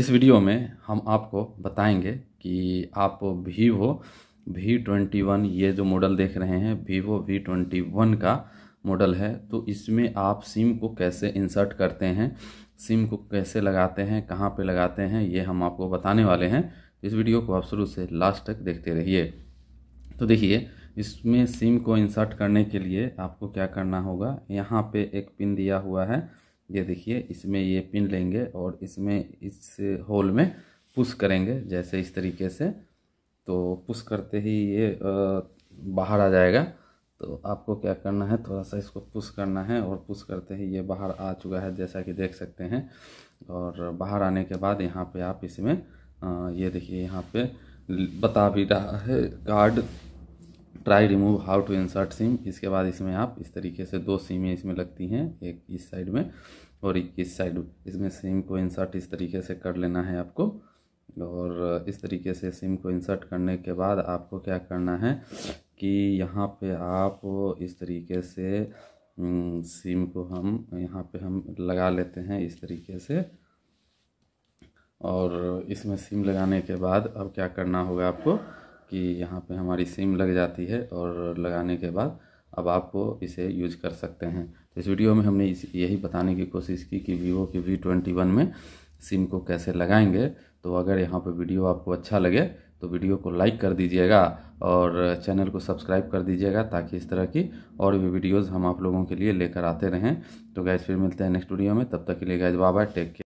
इस वीडियो में हम आपको बताएंगे कि आप वीवो वी ट्वेंटी वन ये जो मॉडल देख रहे हैं वीवो वी ट्वेंटी वन का मॉडल है तो इसमें आप सिम को कैसे इंसर्ट करते हैं सिम को कैसे लगाते हैं कहाँ पे लगाते हैं ये हम आपको बताने वाले हैं तो इस वीडियो को आप शुरू से लास्ट तक देखते रहिए तो देखिए इसमें सिम को इंसर्ट करने के लिए आपको क्या करना होगा यहाँ पे एक पिन दिया हुआ है ये देखिए इसमें ये पिन लेंगे और इसमें इस होल में पुश करेंगे जैसे इस तरीके से तो पुश करते ही ये बाहर आ जाएगा तो आपको क्या करना है थोड़ा सा इसको पुश करना है और पुश करते ही ये बाहर आ चुका है जैसा कि देख सकते हैं और बाहर आने के बाद यहाँ पे आप इसमें ये देखिए यहाँ पे बता भी रहा है card tray remove how to insert SIM इसके बाद इसमें आप इस तरीके से दो सिमें इसमें लगती हैं एक इस साइड में और एक इस साइड इसमें सिम को इंसर्ट इस तरीके से कर लेना है आपको और इस तरीके से सिम को इंसर्ट करने के बाद आपको क्या करना है कि यहाँ पे आप इस तरीके से सिम को हम यहाँ पे हम लगा लेते हैं इस तरीके से और इसमें सिम लगाने के बाद अब क्या करना होगा आपको कि यहाँ पे हमारी सिम लग जाती है और लगाने के बाद अब आपको इसे यूज कर सकते हैं तो इस वीडियो में हमने इस यही बताने की कोशिश की कि वीवो के वी ट्वेंटी वन में सिम को कैसे लगाएंगे तो अगर यहाँ पे वीडियो आपको अच्छा लगे तो वीडियो को लाइक कर दीजिएगा और चैनल को सब्सक्राइब कर दीजिएगा ताकि इस तरह की और भी वीडियोज़ हम आप लोगों के लिए लेकर आते रहें तो गैस फिर मिलते हैं नेक्स्ट वीडियो में तब तक के लिए गैस बाबा टेक केयर